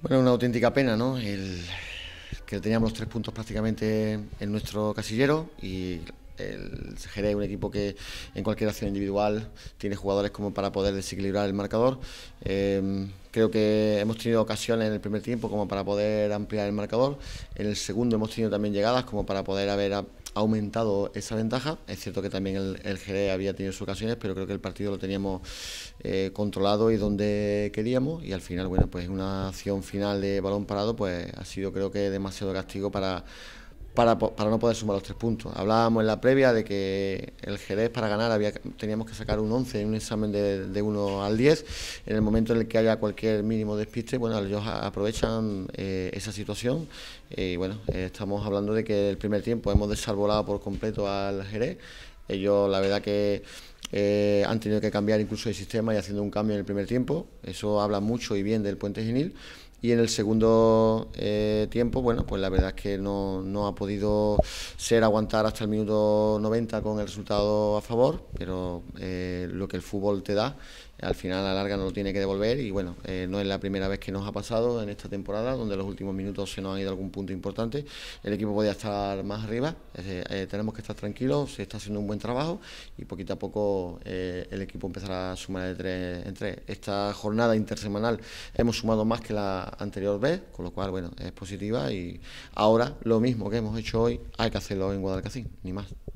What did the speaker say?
Bueno, una auténtica pena, ¿no? que teníamos los tres puntos prácticamente en nuestro casillero y el Jerez un equipo que en cualquier acción individual tiene jugadores como para poder desequilibrar el marcador. Em, creo que hemos tenido ocasiones en el primer tiempo como para poder ampliar el marcador. En el segundo hemos tenido también llegadas como para poder haber ha aumentado esa ventaja. Es cierto que también el, el Jerez había tenido sus ocasiones, pero creo que el partido lo teníamos eh, controlado y donde queríamos. Y al final, bueno, pues una acción final de balón parado, pues ha sido creo que demasiado castigo para para, para no poder sumar los tres puntos. Hablábamos en la previa de que el Jerez para ganar había, teníamos que sacar un 11 en un examen de, de 1 al 10. En el momento en el que haya cualquier mínimo despiste, bueno, ellos aprovechan eh, esa situación. Eh, y bueno, eh, estamos hablando de que el primer tiempo hemos desarbolado por completo al Jerez. Ellos, la verdad que... han tenido que cambiar incluso el sistema y haciendo un cambio en el primer tiempo. Eso habla mucho y bien del Puente Genil. Y en el segundo eh, tiempo, bueno, pues la verdad es que no, ha podido ser aguantar hasta el minuto 90 con el resultado a favor, pero eh, lo que el fútbol te da, al final a la larga no lo tiene que devolver y bueno, eh, no es la primera vez que nos ha pasado en esta temporada, donde los últimos minutos se nos han ido algún punto importante, el equipo podía estar más arriba, tenemos que estar tranquilos, se está haciendo un buen trabajo y poquito a poco el equipo empezará a sumar de tres en tres. Esta jornada intersemanal hemos sumado más que la anterior vez, con lo cual, bueno, es positiva y ahora lo mismo que hemos hecho hoy hay que hacerlo en Guadalcacín, ni más.